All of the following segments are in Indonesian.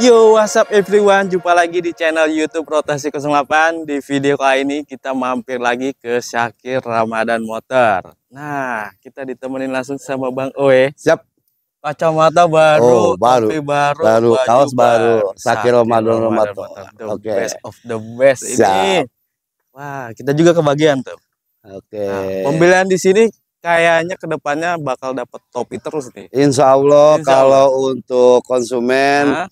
Yo, what's up everyone? Jumpa lagi di channel YouTube Rotasi 08. Di video kali ini kita mampir lagi ke Syakir Ramadan Motor. Nah, kita ditemenin langsung sama Bang Oe. Siap. Kacamata baru, oh, baru, topi baru, baru kaos baru, Syakir Ramadan Motor. The okay. best of the best Siap. ini. Wah, kita juga kebagian tuh. Oke. Okay. Nah, pembelian di sini kayaknya kedepannya bakal dapat topi terus nih. Insya Allah, Allah. kalau untuk konsumen. Nah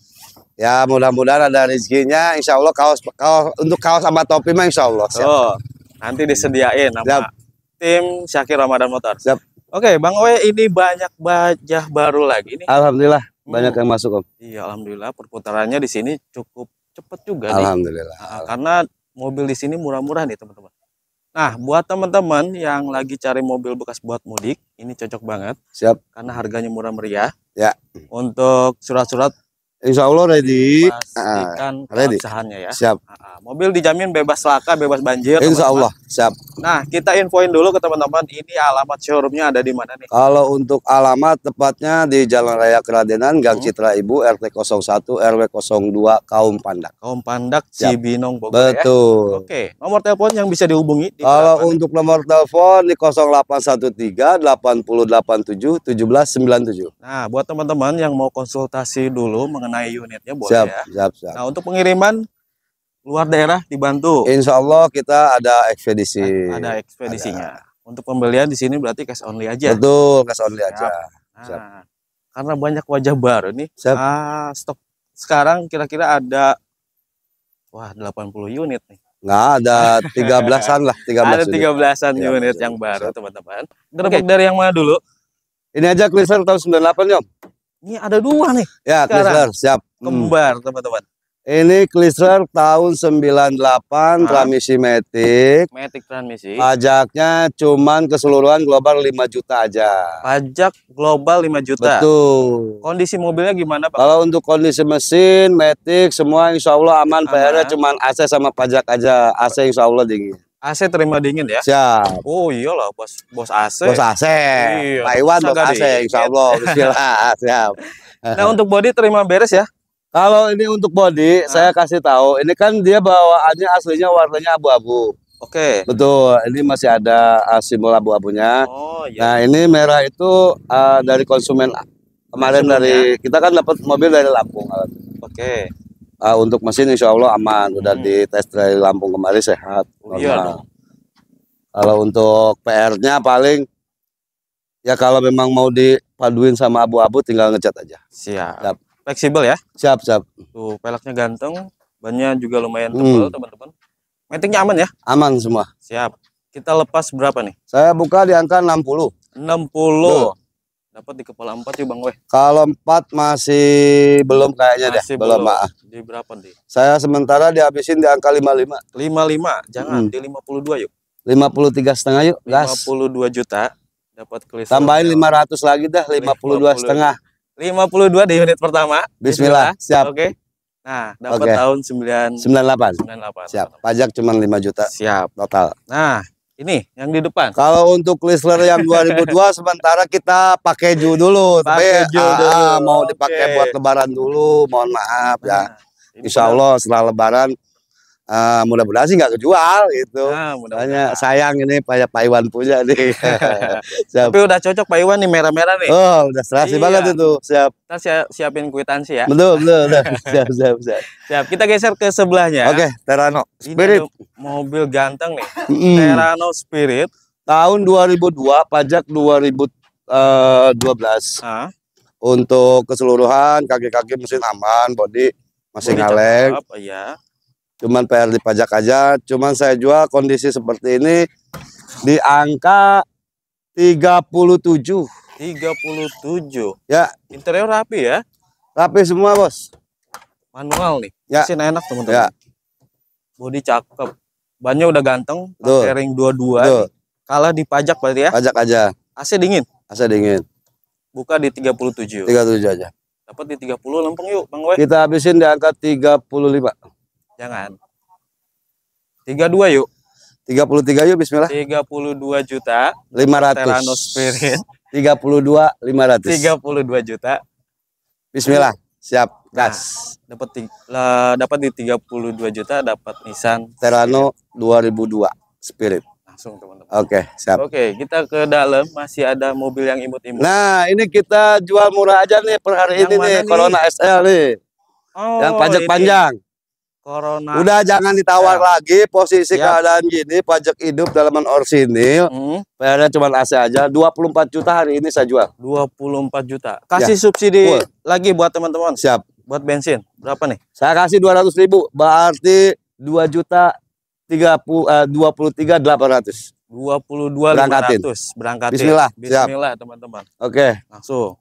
Ya mudah-mudahan ada rezekinya, insya Allah kaos, kaos untuk kaos sama topi mah insya Allah. Siap. Oh, nanti disediain sama Siap. tim Syakir Ramadan Motor. Siap. Oke, Bang Owe ini banyak bajah baru lagi nih. Alhamdulillah hmm. banyak yang masuk om. Iya, alhamdulillah perputarannya di sini cukup cepet juga. Alhamdulillah. Nih. Alhamdulillah. Ah, karena mobil di sini murah-murah nih teman-teman. Nah, buat teman-teman yang lagi cari mobil bekas buat mudik, ini cocok banget. Siap. Karena harganya murah meriah. Ya. Untuk surat-surat Insya Allah ready. Pastikan uh, ready. ya. Siap. Ah, ah. mobil dijamin bebas laka, bebas banjir. Insya teman -teman. Allah. Siap. Nah, kita infoin dulu ke teman-teman ini alamat showroomnya ada di mana nih? Kalau untuk alamat tepatnya di Jalan Raya Keradenan, Gang hmm. Citra Ibu, RT 01, RW 02, Kaum Pandak. Kaum Pandak, Cibinong, Bogor. Ya. Betul. Ya? Oke. Nomor telepon yang bisa dihubungi? Di Kalau berapa? untuk nomor telepon di 0813 887 1797. Nah, buat teman-teman yang mau konsultasi dulu mengenai mengenai unitnya boleh siap, ya. Siap, siap. Nah untuk pengiriman luar daerah dibantu. Insya Allah kita ada ekspedisi. Ada ekspedisinya. Ada. Untuk pembelian di sini berarti cash only aja. Betul, cash only siap. aja. Nah, siap. Karena banyak wajah baru nih. Siap. Ah, stok sekarang kira-kira ada wah 80 unit nih. Nah, ada tiga belasan lah, Tiga 13 Ada tiga belasan unit, yang baru, teman-teman. Gerbek okay. dari yang mana dulu? Ini aja Chrysler tahun sembilan delapan, Yom. Ini ada dua nih. Ya, Chrysler siap. Hmm. Kembar, teman-teman. Ini Chrysler tahun 98 ah. transmisi metik. Matic transmisi. Pajaknya cuman keseluruhan global 5 juta aja. Pajak global 5 juta. Betul. Kondisi mobilnya gimana Pak? Kalau untuk kondisi mesin, Matic semua insyaallah Allah aman. pr Bayarnya ya. cuman AC sama pajak aja. AC insyaallah Allah dingin. AC terima dingin ya. Siap. Oh iyalah bos bos AC. Bos AC. Iya. Pak Iwan bos AC, Insyaallah. Allah. Bismillah. Siap. Nah untuk body terima beres ya. Kalau ini untuk body, nah. saya kasih tahu. Ini kan dia bawaannya aslinya warnanya abu-abu. Oke. Okay. Betul. Ini masih ada uh, simbol abu-abunya. Oh iya. Nah ini merah itu uh, dari konsumen kemarin dari ya? kita kan dapat mobil dari Lampung. Oke. Okay uh, untuk mesin insya Allah aman udah hmm. tes dari Lampung kemarin sehat oh, iya normal. Iya Kalau untuk PR-nya paling ya kalau memang mau dipaduin sama abu-abu tinggal ngecat aja. Siap. siap. Fleksibel ya? Siap, siap. Tuh, peleknya ganteng, bannya juga lumayan tebal, hmm. teman-teman. Metiknya aman ya? Aman semua. Siap. Kita lepas berapa nih? Saya buka di angka 60. 60. Duh. Dapat di kepala empat yuk ya, Bang Weh. Kalau empat masih belum kayaknya masih deh. Belum, belum. Ah. Di berapa nih? Saya sementara dihabisin di angka lima lima. Lima lima, Jangan hmm. di dua yuk. Lima puluh tiga setengah yuk, Lima puluh dua juta dapat klis. Tambahin lima ratus lagi dah lima puluh dua setengah. Lima puluh dua di unit pertama. Bismillah, Bismillah. siap. Oke. Okay. Nah, dapat okay. tahun delapan. Sembilan delapan. Siap. Pajak cuma lima juta. Siap. Total. Nah, ini yang di depan. Kalau untuk Chrysler yang 2002 sementara kita pakai Ju dulu. Pakai Ju ah, dulu. mau dipakai okay. buat lebaran dulu, mohon maaf ya. Insyaallah Insya Allah setelah lebaran uh, mudah-mudahan sih nggak kejual gitu. Nah, mudah sayang ini Pak, Pak Iwan punya nih. Siap. Tapi udah cocok Pak Iwan nih merah-merah nih. Oh, udah serasi iya. banget itu. Siap. Kita siap siapin kuitansi ya. Betul, betul. betul. siap, siap, siap. Siap. Kita geser ke sebelahnya. Oke, okay, Terano Spirit. Ini mobil ganteng nih. Mm. Terano Spirit tahun 2002 pajak 2012. Eh, ah. Untuk keseluruhan kaki-kaki mesin aman, body masih body ngaleng. Cakep, cuman PR di pajak aja cuman saya jual kondisi seperti ini di angka 37 37 ya interior rapi ya rapi semua bos manual nih ya. mesin enak teman-teman ya. body cakep bannya udah ganteng kering dua dua kalah di pajak berarti ya pajak aja AC dingin AC dingin buka di 37 37 aja dapat di 30 lempeng yuk Bang Wei kita habisin di angka 35 Jangan. 32 hmm. yuk. 33 yuk bismillah. 32 juta 500. Terano Spirit. 32 500. 32 juta. Bismillah. Siap. Nah, Gas. Nah, dapat dapat di 32 juta dapat Nissan Terano 2002 Spirit. Langsung teman-teman. Oke, okay, siap. Oke, okay, kita ke dalam masih ada mobil yang imut-imut. Nah, ini kita jual murah aja nih per hari yang ini nih, nih Corona SL nih. Oh, yang pajak panjang. Corona. Udah jangan ditawar ya. lagi posisi ya. keadaan gini pajak hidup dalaman orsinil. Hmm. Bayarnya cuma AC aja 24 juta hari ini saya jual. 24 juta. Kasih ya. subsidi Full. lagi buat teman-teman. Siap. Buat bensin berapa nih? Saya kasih 200.000 berarti 2 juta 30 uh, 23 800. 22 berangkatin. 800 berangkatin. Bismillah. Bismillah teman-teman. Oke. Okay. Langsung.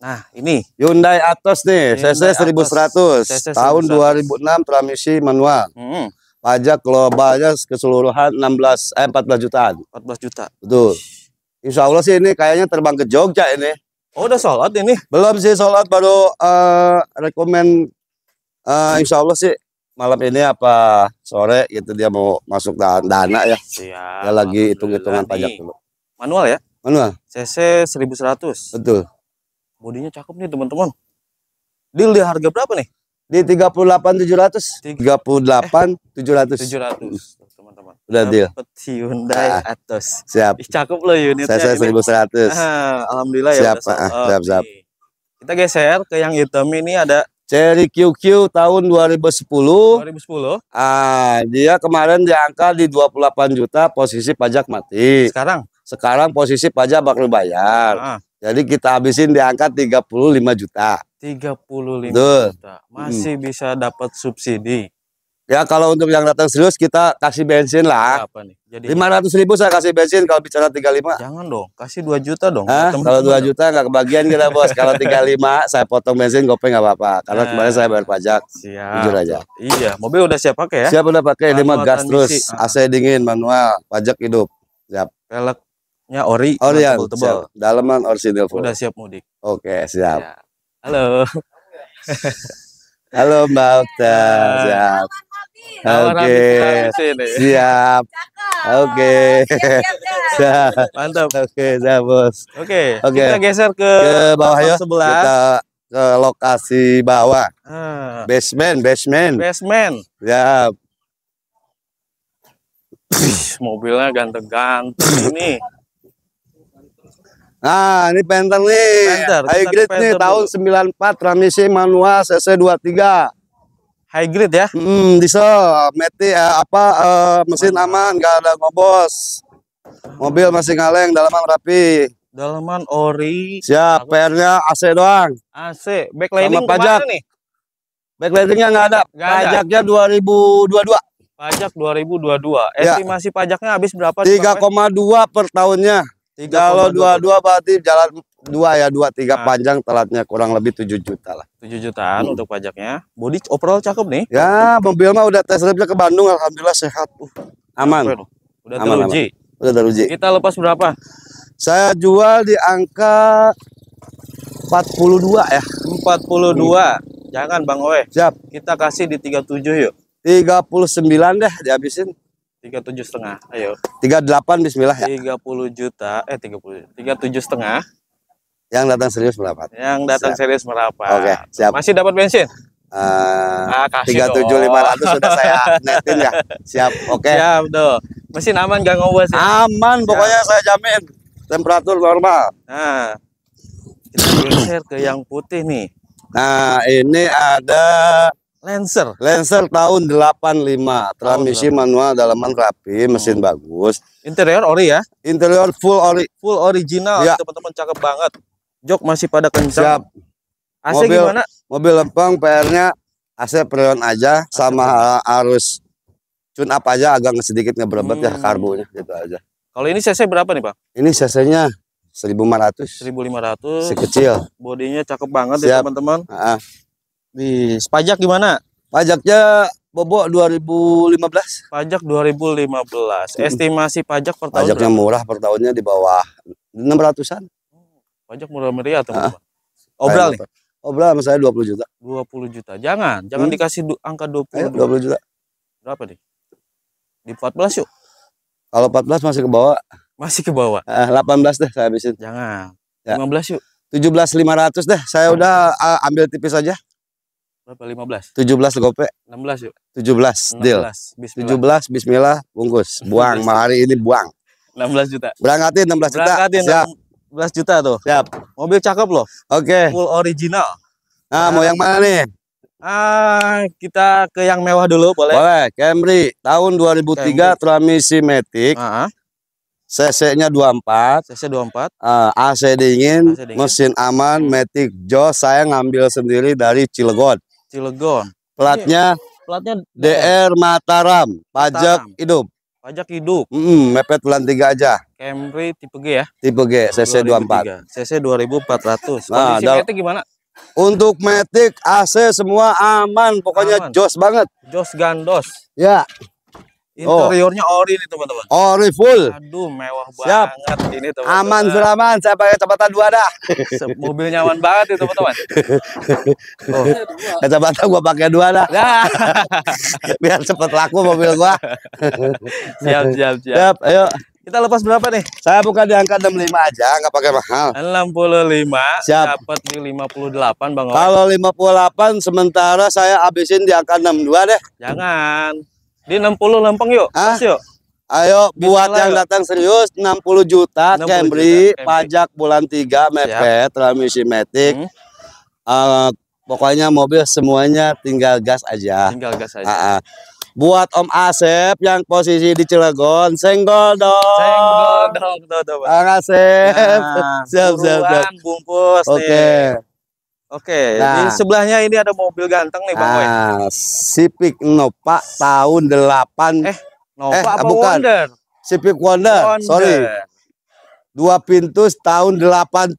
Nah, ini Hyundai Atos nih, CC 1100, 1100. tahun 2006 transmisi manual. Hmm. Pajak globalnya keseluruhan 16 eh 14 jutaan. 14 juta. Betul. Insya Allah sih ini kayaknya terbang ke Jogja ini. Oh, udah sholat ini? Belum sih sholat, baru uh, rekomen uh, insya Allah sih malam ini apa sore gitu dia mau masuk dana, dana ya. Siap. Dia lagi hitung-hitungan pajak dulu. Manual ya? Manual. CC 1100. Betul bodinya cakep nih teman-teman deal di harga berapa nih di 38.700 38.700 700 teman-teman. Udah deal. Hyundai ah, Atos. Siap. Ih, cakep loh unitnya. Saya 1100. Ah, alhamdulillah siap, ya. Siap, ah, ah. okay. siap, siap. Kita geser ke yang hitam ini ada Cherry QQ tahun 2010. 2010. Ah, dia kemarin diangkat di 28 juta posisi pajak mati. Sekarang? Sekarang posisi pajak bakal bayar. Ah. Jadi kita habisin di angka 35 juta. 35 Betul. juta. Masih hmm. bisa dapat subsidi. Ya kalau untuk yang datang serius kita kasih bensin lah. Apa nih? Jadi 500 ribu saya kasih bensin kalau bicara 35. Jangan dong, kasih 2 juta dong. Hah? Kalau 2 juta nggak kebagian kita bos. kalau 35 saya potong bensin gopeng nggak apa-apa. Karena nah, kemarin saya bayar pajak. Siap. Jujur aja. Iya, mobil udah siap pakai ya? Siap udah pakai. lima gas terus, ah. AC dingin, manual, pajak hidup. Siap. Pelek Ya ori. Ori yang tebal. Dalaman orsinil full. Udah siap mudik. Oke, siap. Ya. Halo. Halo Mbak Okta. Siap. Oke. Siap. Oke. Siap. Mantap. Oke, siap Bos. Oke. Oke. Kita geser ke, ke bawah ya. Sebelah. Kita ke lokasi bawah. Ah. Basement, basement. Basement. Siap. Mobilnya ganteng-ganteng ini Nah, ini Panther nih. Panther. High grade nih dulu. tahun 94 transmisi manual CC 23. High grade ya? Hmm, diesel, meti eh, apa eh, mesin aman, nggak ada ngobos. Mobil masih ngaleng, dalaman rapi. Dalaman ori. Siap, PR-nya AC doang. AC, backlighting Sama pajak. nih? Backlightingnya nggak ada. Gak Pajaknya ada. 2022. Pajak 2022. Ya. Estimasi ya. pajaknya habis berapa? 3,2 per tahunnya. Kalau dua-dua berarti jalan dua ya dua tiga nah. panjang telatnya kurang lebih tujuh juta lah. Tujuh jutaan hmm. untuk pajaknya. Body overall cakep nih. Ya, mobil mah udah tes drive ke Bandung alhamdulillah sehat. Uh, aman. Udah aman, teruji. Aman. Udah teruji. Kita lepas berapa? Saya jual di angka empat puluh dua ya. Empat puluh dua, hmm. Jangan Bang Owe. Siap. Kita kasih di tiga tujuh yuk. Tiga puluh sembilan deh dihabisin tiga tujuh setengah ayo tiga delapan Bismillah ya tiga puluh juta eh tiga puluh tiga tujuh setengah yang datang serius merapat yang datang siap. serius merapat oke siap masih dapat bensin eh, ah, tiga tujuh lima ratus sudah saya netin ya siap oke okay. siap doh mesin aman gak ngobrol sih? Ya? aman pokoknya ya. saya jamin temperatur normal nah kita geser ke yang putih nih nah ini ada Lancer. Lancer tahun 85, transmisi oh, manual dalaman rapi, mesin hmm. bagus. Interior ori ya? Interior full ori. Full original, ya. teman-teman cakep banget. Jok masih pada kencang. Siap. AC mobil, gimana? Mobil lempeng PR-nya AC freon aja AC sama arus tune up aja agak sedikit ngebrebet ya hmm. ya karbonya gitu aja. Kalau ini CC berapa nih, Pak? Ini CC-nya 1500. 1500. Si kecil. Bodinya cakep banget ya, Siap. ya, teman-teman. Di pajak gimana? Pajaknya Bobo 2015. Pajak 2015. Estimasi pajak per tahun. Pajaknya berapa? murah per tahunnya di bawah 600-an. pajak murah meriah, atau nah, Obral nih. Obral sama saya 20 juta. 20 juta. Jangan, jangan hmm. dikasih angka 20. Ayo, 20 juta. Berapa nih? Di 14 yuk. Kalau 14 masih ke bawah. Masih ke bawah. Eh, 18 deh saya habisin. Jangan. Ya. 15 yuk. 17.500 deh. Saya hmm. udah uh, ambil tipis aja. Berapa 15? 17 gope. 16 yuk. 17 16. deal. Bismillah. 17 bismillah bungkus. Buang malah hari ini buang. 16 juta. Berangkatin 16 juta. Berangkatin Siap. 16 juta tuh. Siap. Mobil cakep loh. Oke. Okay. Full original. Nah, nah, mau yang mana nih? Ah, kita ke yang mewah dulu boleh? Boleh, Camry tahun 2003 Camry. transmisi matic. Uh -huh. CC-nya 24, CC 24. Uh, AC ah, dingin, AC dingin, mesin aman, matic jos saya ngambil sendiri dari Cilegon. Cilegon. Platnya iya, platnya DR Mataram, pajak Mataram. hidup. Pajak hidup. Mm -hmm, mepet bulan 3 aja. Camry tipe G ya? Tipe G CC 24. CC 2400. Nah, Kondisi gimana? Untuk metik AC semua aman, pokoknya aman. jos banget. Jos gandos. Ya. Oh. Interiornya oh. ori nih teman-teman. Ori full. Aduh mewah Siap. banget ini teman-teman. Aman suraman, saya pakai kecepatan dua dah. Mobil nyaman banget ya teman-teman. oh. Kecepatan gua pakai dua dah. Biar cepet laku mobil gua. siap, siap, siap. Siap, ayo. Kita lepas berapa nih? Saya buka di angka 65 aja, nggak pakai mahal. 65, Siap. dapat di 58 Bang. Kalau 58 sementara saya habisin di angka 62 deh. Jangan. Di 60 lampung yuk. Ah? Mas, yuk. Ayo Bisa buat yang yuk. datang serius 60 juta camry pajak bulan 3 mepet transmisi matic. Hmm. Uh, pokoknya mobil semuanya tinggal gas aja. Tinggal gas aja. Uh -uh. Buat Om Asep yang posisi di Cilegon, senggol dong. Senggol dong, dong, dong. Asep. Nah, siap, siap, siap. Bungkus Oke. Okay. Oke, nah, di sebelahnya ini ada mobil ganteng nih Bang nah, Civic Nova tahun 8. Eh, Nova eh, apa bukan. Wonder? Civic Wonder, Wonder. sorry. Dua pintu tahun 87.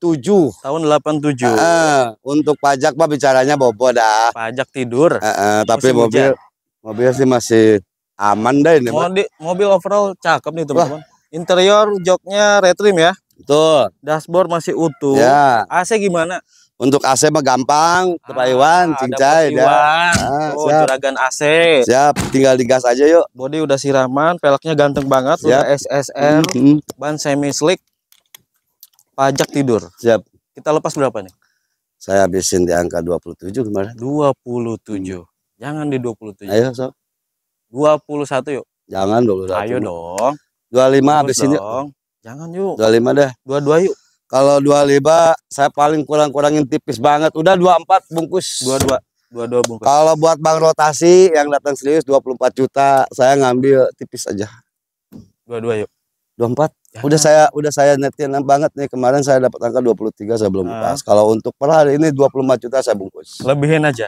Tahun 87. Uh, uh, untuk pajak Pak bicaranya bobo dah. Pajak tidur. Uh, uh, tapi mobil mobil sih masih aman deh ini. Mobil, mobil overall cakep nih teman-teman. Interior joknya retrim ya. Betul. Dashboard masih utuh. Ya. AC gimana? Untuk AC mah gampang, ah, Pak Iwan, cincai ya. Ah, oh, siap. juragan AC. Siap, tinggal digas aja yuk. Body udah siraman, peleknya ganteng banget, ya udah SSR, mm -hmm. ban semi slick. Pajak tidur. Siap. Kita lepas berapa nih? Saya habisin di angka 27 kemarin. 27. Hmm. Jangan di 27. Ayo, sob. 21 yuk. Jangan 21. Ayo dong. 25 habisin yuk. Jangan yuk. 25 dah. 22 yuk. Kalau dua 25 saya paling kurang-kurangin tipis banget. Udah dua empat bungkus. Dua dua. Dua dua bungkus. Kalau buat bang rotasi yang datang serius empat juta, saya ngambil tipis aja. dua yuk. 24. Ya. Udah saya udah saya netin banget nih kemarin saya dapat angka dua puluh tiga, saya belum nah. pas. Kalau untuk per hari ini dua puluh empat juta saya bungkus. Lebihin aja.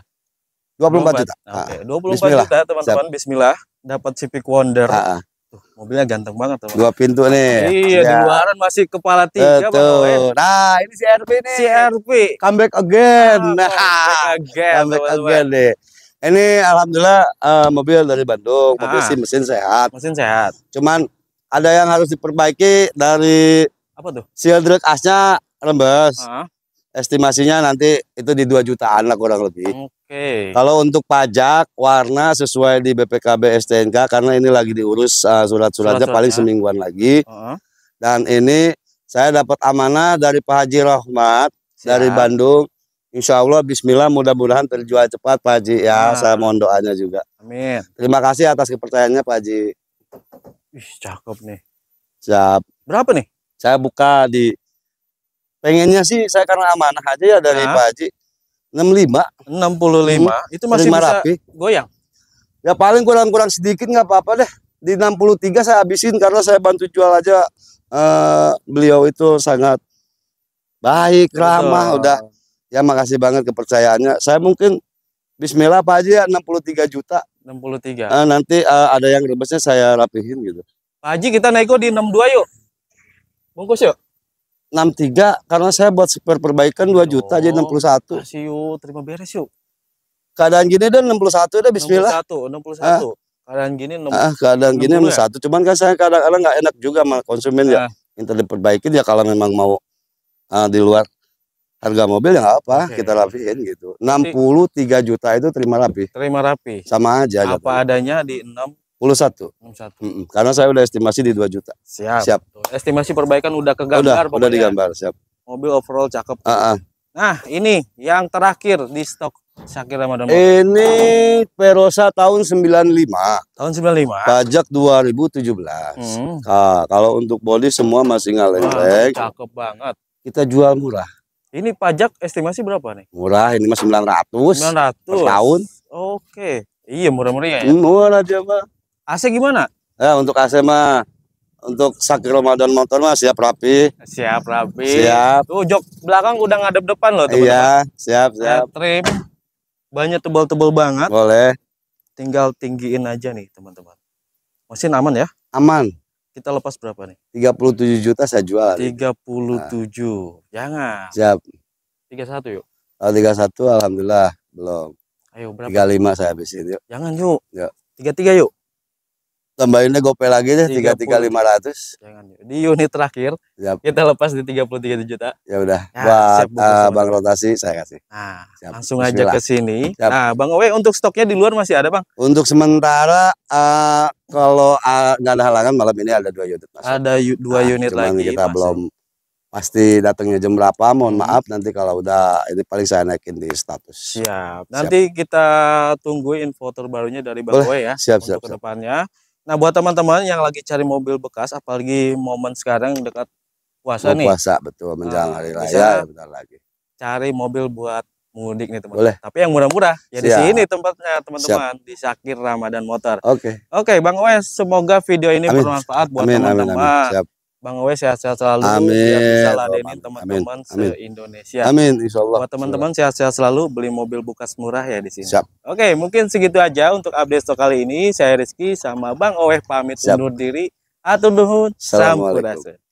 Dua puluh empat juta. Oke, okay. 24 Bismillah. juta teman-teman bismillah dapat Civic Wonder. Ha ah, ah. -ha. Tuh, mobilnya ganteng banget tuh. Dua pintu nih. Iya, ya. di luaran masih kepala tiga Nah, ini si RP nih. Si comeback again. Ah, nah, comeback again. Comeback again nih. Ini alhamdulillah uh, mobil dari Bandung, mobil ah, sih mesin sehat. Mesin sehat. Cuman ada yang harus diperbaiki dari apa tuh? Seal asnya rembes. Ah estimasinya nanti itu di 2 jutaan lah kurang lebih. Oke. Okay. Kalau untuk pajak warna sesuai di BPKB STNK karena ini lagi diurus uh, surat-suratnya paling semingguan lagi. Uh -huh. Dan ini saya dapat amanah dari Pak Haji Rahmat Siap. dari Bandung. Insya Allah Bismillah mudah-mudahan terjual cepat Pak Haji ya. Nah. Saya mohon doanya juga. Amin. Terima kasih atas kepercayaannya Pak Haji. Ih, cakep nih. Siap. Berapa nih? Saya buka di Pengennya sih saya karena amanah aja ya dari nah. Pak Haji. 65. 65. Hmm. Itu masih bisa goyang. Ya paling kurang-kurang sedikit nggak apa-apa deh. Di 63 saya habisin karena saya bantu jual aja uh, beliau itu sangat baik, ramah, Betul. udah. Ya makasih banget kepercayaannya. Saya mungkin bismillah Pak Haji ya 63 juta. 63. Uh, eh, nanti uh, ada yang rebesnya saya rapihin gitu. Pak Haji kita naik di 62 yuk. Bungkus yuk. 63 karena saya buat spare perbaikan 2 juta oh, jadi 61. Masih yuk, terima beres yuk. Keadaan gini dan 61 udah bismillah. 61, 61. Ah. Keadaan gini 61. Ah, keadaan 60 gini 61. Ya? Cuman kan saya kadang-kadang nggak -kadang enak juga sama konsumen ya. ah. ya. Minta diperbaikin ya kalau memang mau uh, di luar harga mobil ya nggak apa, okay. kita rapiin gitu. 63 juta itu terima rapi. Terima rapi. Sama aja. Apa jatuh. adanya di 6 61. satu -mm. Karena saya udah estimasi di dua juta. Siap. Siap. Estimasi perbaikan udah kegambar udah, Udah digambar, siap. Mobil overall cakep. Uh -uh. Nah, ini yang terakhir di stok Syakir Ramadan. Ini Perosa tahun sembilan lima Tahun sembilan lima Pajak dua 2017. tujuh Nah, kalau untuk body semua masih ngaleng-ngaleng. Cakep banget. Kita jual murah. Ini pajak estimasi berapa nih? Murah, ini mah ratus sembilan ratus tahun. Oke. Iya, murah-murah ya. Murah aja, Pak. AC gimana? Ya, untuk AC mah untuk sakit Ramadan motor mah siap rapi. Siap rapi. Siap. Tuh jok belakang udah ngadep depan loh teman Iya, siap ya, siap. Ya, trim banyak tebal-tebal banget. Boleh. Tinggal tinggiin aja nih teman-teman. Mesin aman ya? Aman. Kita lepas berapa nih? 37 juta saya jual. 37. Nah. Jangan. Siap. 31 yuk. Oh, 31 alhamdulillah belum. Ayo berapa? 35 saya habisin yuk. Jangan yuk. Yuk. 33 yuk tambahinnya gopay lagi deh tiga tiga lima ratus di unit terakhir Siap. kita lepas di tiga puluh tiga juta ya udah nah, buat uh, bang rotasi saya kasih nah, siap. langsung Bismillah. aja ke sini siap. nah bang Owe untuk stoknya di luar masih ada bang untuk sementara uh, kalau ah, nggak uh, ada halangan malam ini ada dua unit masuk. ada dua nah, unit cuman lagi kita masih. belum pasti datangnya jam berapa mohon hmm. maaf nanti kalau udah ini paling saya naikin di status siap nanti kita tunggu info terbarunya dari Bang Owe ya siap, untuk siap. kedepannya siap. Nah, buat teman-teman yang lagi cari mobil bekas apalagi momen sekarang dekat puasa nih. Puasa betul menjelang ah, hari raya bentar lagi. Cari mobil buat mudik nih teman-teman. Boleh. Tapi yang murah-murah. Ya Siap. di sini tempatnya teman-teman di Sakir Ramadan Motor. Oke. Okay. Oke, okay, Bang Wes, semoga video ini amin. bermanfaat buat teman-teman. Bang Owe sehat-sehat selalu. Amin. Ya, ladenin teman-teman se-Indonesia. Amin, insya Allah. Buat teman-teman sehat-sehat selalu, beli mobil bekas murah ya di sini. Siap. Oke, mungkin segitu aja untuk update stok kali ini. Saya Rizky sama Bang Owe pamit Siap. undur diri. Atur duhun, sampurasun.